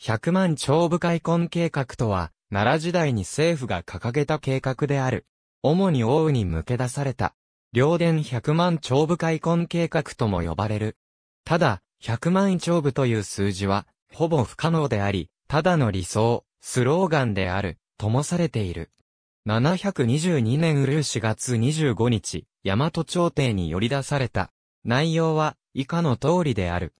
100万超部開墾計画とは、奈良時代に政府が掲げた計画である。主に王に向け出された。両殿100万超部開墾計画とも呼ばれる。ただ、100万超部という数字は、ほぼ不可能であり、ただの理想、スローガンである、ともされている。722年うるう4月25日、大和朝廷に寄り出された。内容は、以下の通りである。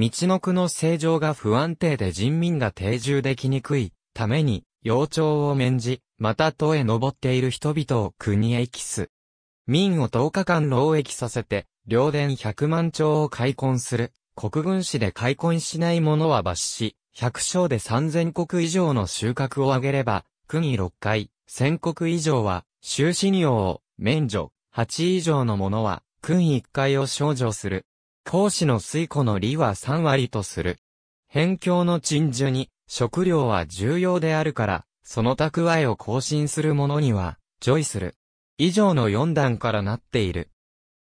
道の区の政情が不安定で人民が定住できにくいために、幼鳥を免じ、また都へ登っている人々を国へ帰す。民を10日間労役させて、領電100万兆を開墾する。国軍士で開墾しない者は罰し、100で3000国以上の収穫を挙げれば、国6回、1000国以上は、終止尿を免除、8以上の者は、に1回を少女する。講師の水庫の利は3割とする。辺境の鎮守に、食料は重要であるから、その蓄えを更新する者には、ジョイする。以上の4段からなっている。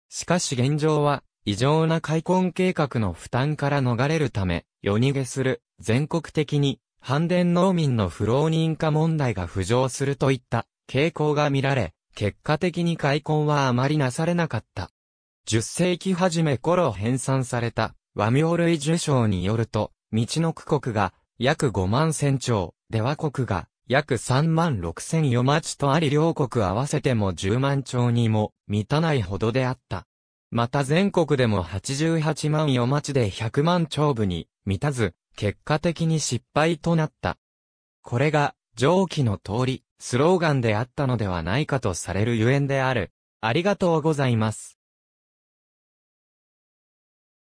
しかし現状は、異常な開墾計画の負担から逃れるため、夜逃げする、全国的に、反電農民の不老人化問題が浮上するといった傾向が見られ、結果的に開墾はあまりなされなかった。10世紀初め頃編纂された和名類受賞によると、道の区国が約5万千兆、出和国が約3万6千余町とあり両国合わせても10万丁にも満たないほどであった。また全国でも88万余町で100万丁部に満たず、結果的に失敗となった。これが上記の通り、スローガンであったのではないかとされるゆえんである。ありがとうございます。